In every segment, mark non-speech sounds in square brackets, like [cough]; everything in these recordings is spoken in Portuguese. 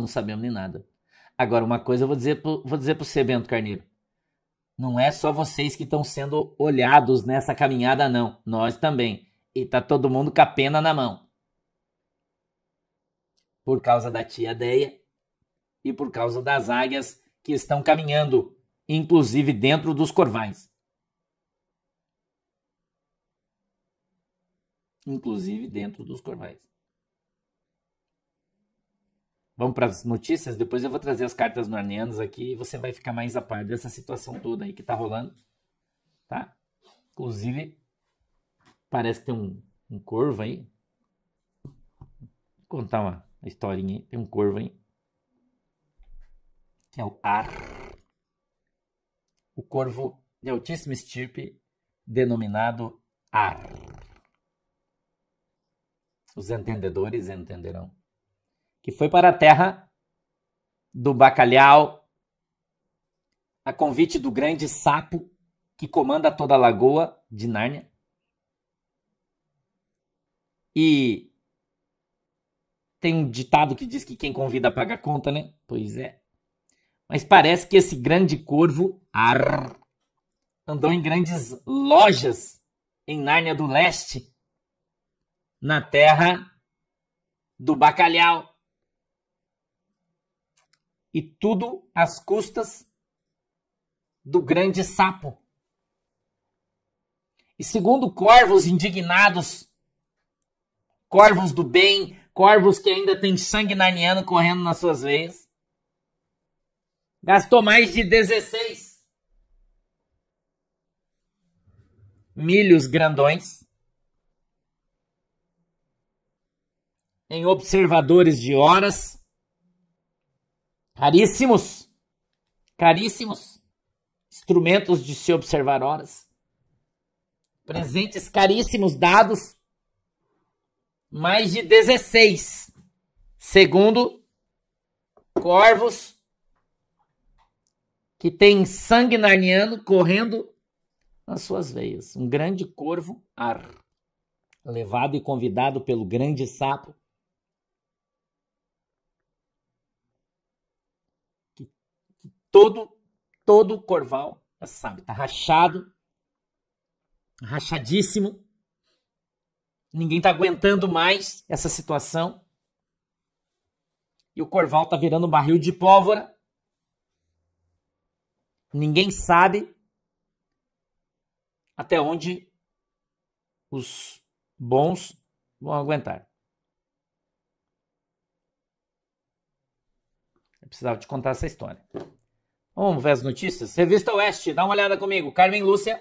Não sabemos nem nada. Agora, uma coisa eu vou dizer pro, vou dizer para você, Bento Carneiro. Não é só vocês que estão sendo olhados nessa caminhada, não. Nós também. E tá todo mundo com a pena na mão. Por causa da tia Deia e por causa das águias que estão caminhando, inclusive dentro dos corvais. Inclusive dentro dos corvais. Vamos para as notícias, depois eu vou trazer as cartas narnianas aqui e você vai ficar mais a par dessa situação toda aí que tá rolando, tá? Inclusive, parece que tem um, um corvo aí. Vou contar uma historinha aí. Tem um corvo aí. Que é o Ar. O corvo de altíssima estirpe, denominado Ar. Os entendedores entenderão que foi para a terra do bacalhau, a convite do grande sapo que comanda toda a lagoa de Nárnia. E tem um ditado que diz que quem convida paga a conta, né? Pois é. Mas parece que esse grande corvo andou em grandes lojas em Nárnia do Leste, na terra do bacalhau. E tudo às custas do grande sapo. E segundo corvos indignados, corvos do bem, corvos que ainda têm sangue narniano correndo nas suas veias, gastou mais de 16 milhos grandões em observadores de horas Caríssimos, caríssimos, instrumentos de se observar horas, presentes caríssimos dados, mais de 16, segundo Corvos, que tem sangue narniano correndo nas suas veias. Um grande corvo ar, levado e convidado pelo grande sapo, todo todo o Corval, tá sabe, tá rachado, rachadíssimo. Ninguém tá aguentando mais essa situação. E o Corval tá virando um barril de pólvora. Ninguém sabe até onde os bons vão aguentar. Eu precisava te contar essa história. Vamos ver as notícias. Revista Oeste, dá uma olhada comigo. Carmen Lúcia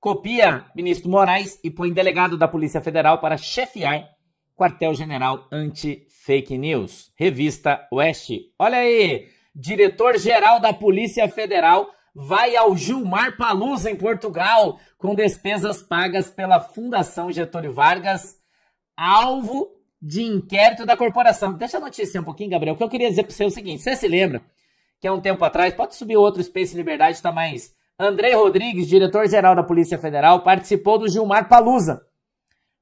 copia ministro Moraes e põe delegado da Polícia Federal para chefiar quartel-general anti-fake news. Revista Oeste. Olha aí, diretor-geral da Polícia Federal vai ao Gilmar Paluz em Portugal, com despesas pagas pela Fundação Getúlio Vargas, alvo de inquérito da corporação. Deixa a notícia um pouquinho, Gabriel. O que eu queria dizer para você é o seguinte: você se lembra que é um tempo atrás, pode subir outro Space Liberdade, está mais. Andrei Rodrigues, diretor-geral da Polícia Federal, participou do Gilmar Palusa,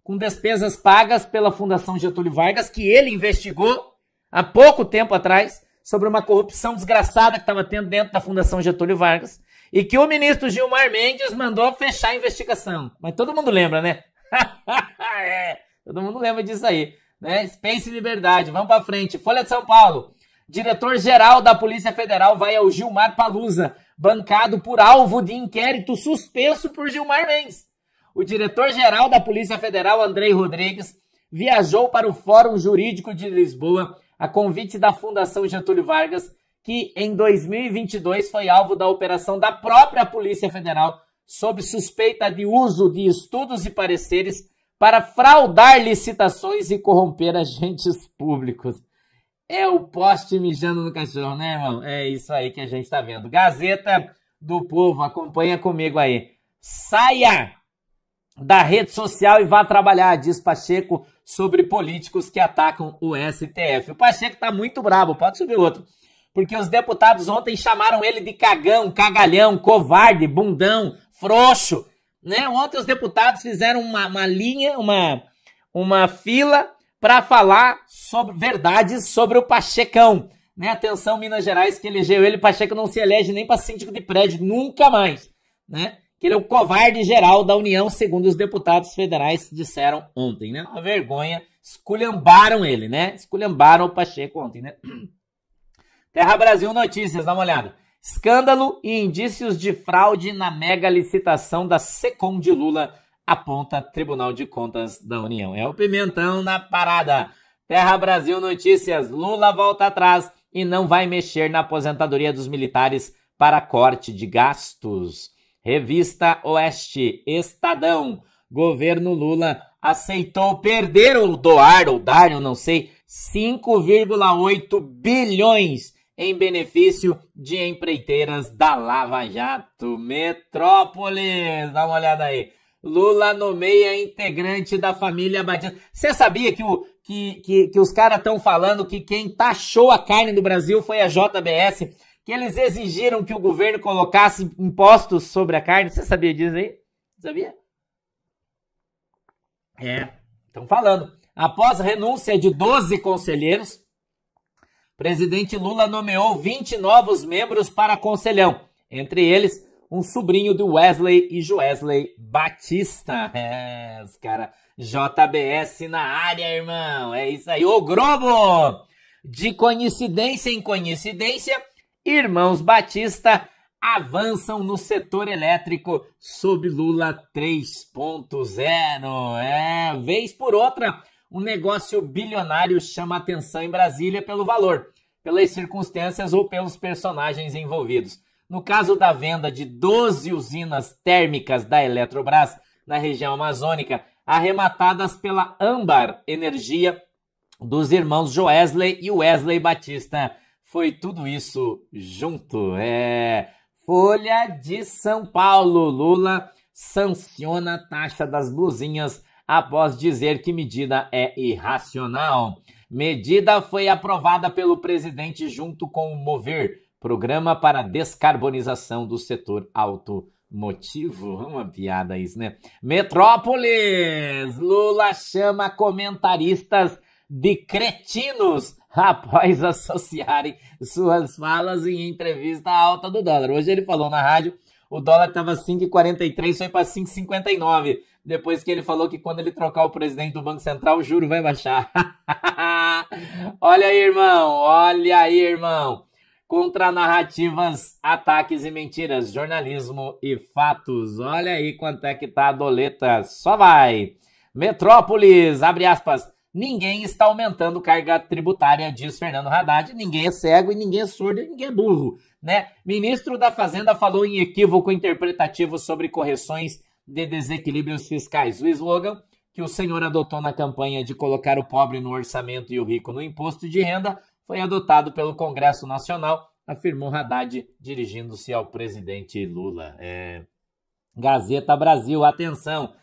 com despesas pagas pela Fundação Getúlio Vargas, que ele investigou há pouco tempo atrás sobre uma corrupção desgraçada que estava tendo dentro da Fundação Getúlio Vargas e que o ministro Gilmar Mendes mandou fechar a investigação. Mas todo mundo lembra, né? [laughs] é, todo mundo lembra disso aí, né? Space Liberdade, vamos para frente. Folha de São Paulo. Diretor-geral da Polícia Federal vai ao Gilmar Palusa, bancado por alvo de inquérito suspenso por Gilmar Mendes. O diretor-geral da Polícia Federal, Andrei Rodrigues, viajou para o Fórum Jurídico de Lisboa a convite da Fundação Getúlio Vargas, que em 2022 foi alvo da operação da própria Polícia Federal sob suspeita de uso de estudos e pareceres para fraudar licitações e corromper agentes públicos. É o poste mijando no cachorro, né, irmão? É isso aí que a gente tá vendo. Gazeta do Povo, acompanha comigo aí. Saia da rede social e vá trabalhar, diz Pacheco, sobre políticos que atacam o STF. O Pacheco tá muito brabo, pode subir outro. Porque os deputados ontem chamaram ele de cagão, cagalhão, covarde, bundão, frouxo. Né? Ontem os deputados fizeram uma, uma linha, uma, uma fila para falar sobre verdades sobre o Pachecão. Né? Atenção, Minas Gerais, que elegeu ele. Pacheco não se elege nem para síndico de prédio, nunca mais. Né? Que ele é o covarde geral da União, segundo os deputados federais disseram ontem. Né? Uma vergonha. Esculhambaram ele, né? Esculhambaram o Pacheco ontem, né? [clears throat] Terra Brasil Notícias, dá uma olhada. Escândalo e indícios de fraude na mega licitação da Secom de Lula aponta Tribunal de Contas da União. É o pimentão na parada. Terra Brasil Notícias: Lula volta atrás e não vai mexer na aposentadoria dos militares para corte de gastos. Revista Oeste, Estadão. Governo Lula aceitou perder ou doar ou dar, eu não sei, 5,8 bilhões em benefício de empreiteiras da Lava Jato. Metrópolis, dá uma olhada aí. Lula nomeia integrante da família Batista. Você sabia que, o, que, que, que os caras estão falando que quem taxou a carne do Brasil foi a JBS? Que eles exigiram que o governo colocasse impostos sobre a carne? Você sabia disso aí? Sabia? É, estão falando. Após renúncia de 12 conselheiros, presidente Lula nomeou 20 novos membros para conselhão. Entre eles, um sobrinho do Wesley e Joesley Batista. Ah. É, os cara JBS na área, irmão. É isso aí. Ô, Grobo De coincidência em coincidência, irmãos Batista avançam no setor elétrico sob Lula 3.0. É, vez por outra, um negócio bilionário chama atenção em Brasília pelo valor, pelas circunstâncias ou pelos personagens envolvidos. No caso da venda de 12 usinas térmicas da Eletrobras na região amazônica, arrematadas pela Ambar Energia dos irmãos Joesley e Wesley Batista. Foi tudo isso junto. É. Folha de São Paulo. Lula sanciona a taxa das blusinhas após dizer que medida é irracional. Medida foi aprovada pelo presidente junto com o Mover Programa para descarbonização do setor automotivo. Uhum. Uma piada isso, né? Metrópolis! Lula chama comentaristas de cretinos após associarem suas falas em entrevista à alta do dólar. Hoje ele falou na rádio, o dólar estava 5,43, foi para 5,59. Depois que ele falou que quando ele trocar o presidente do Banco Central, o juro vai baixar. [laughs] olha aí, irmão, olha aí, irmão contra narrativas, ataques e mentiras, jornalismo e fatos. Olha aí quanto é que tá a doleta, só vai. Metrópolis, abre aspas, ninguém está aumentando carga tributária, diz Fernando Haddad, ninguém é cego e ninguém é surdo e ninguém é burro, né? Ministro da Fazenda falou em equívoco interpretativo sobre correções de desequilíbrios fiscais. O slogan que o senhor adotou na campanha de colocar o pobre no orçamento e o rico no imposto de renda foi adotado pelo Congresso Nacional, afirmou Haddad, dirigindo-se ao presidente Lula. É... Gazeta Brasil, atenção!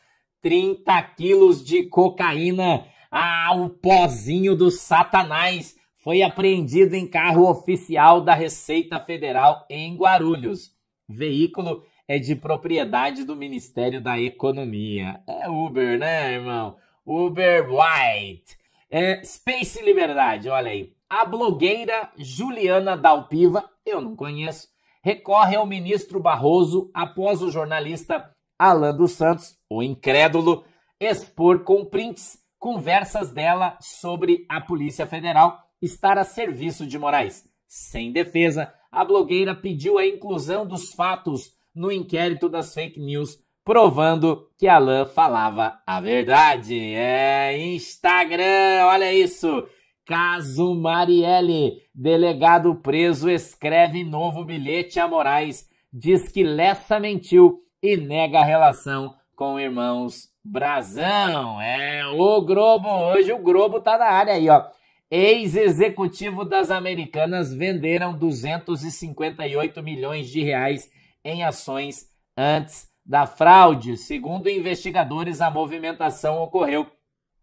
30 quilos de cocaína, ah, o pozinho do satanás, foi apreendido em carro oficial da Receita Federal em Guarulhos. Veículo é de propriedade do Ministério da Economia. É Uber, né, irmão? Uber White. É, Space Liberdade, olha aí. A blogueira Juliana Dalpiva, eu não conheço, recorre ao ministro Barroso após o jornalista Alan dos Santos, o incrédulo, expor com prints conversas dela sobre a Polícia Federal estar a serviço de Moraes. Sem defesa, a blogueira pediu a inclusão dos fatos no inquérito das fake news provando que Alain falava a verdade. É Instagram, olha isso. Caso Marielle, delegado preso, escreve novo bilhete a Moraes, diz que Lessa mentiu e nega a relação com irmãos Brazão. É o Globo, hoje o Globo tá na área aí, ó. Ex-executivo das Americanas venderam 258 milhões de reais em ações antes da fraude. Segundo investigadores, a movimentação ocorreu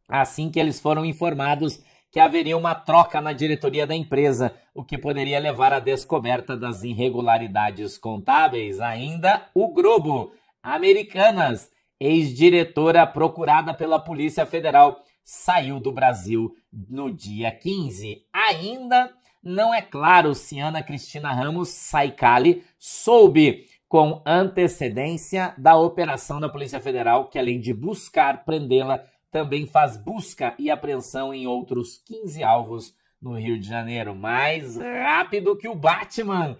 assim que eles foram informados que haveria uma troca na diretoria da empresa, o que poderia levar à descoberta das irregularidades contábeis. Ainda o Grupo Americanas, ex-diretora procurada pela Polícia Federal, saiu do Brasil no dia 15. Ainda não é claro se Ana Cristina Ramos Saicali soube com antecedência da operação da Polícia Federal, que além de buscar prendê-la, também faz busca e apreensão em outros 15 alvos no Rio de Janeiro. Mais rápido que o Batman!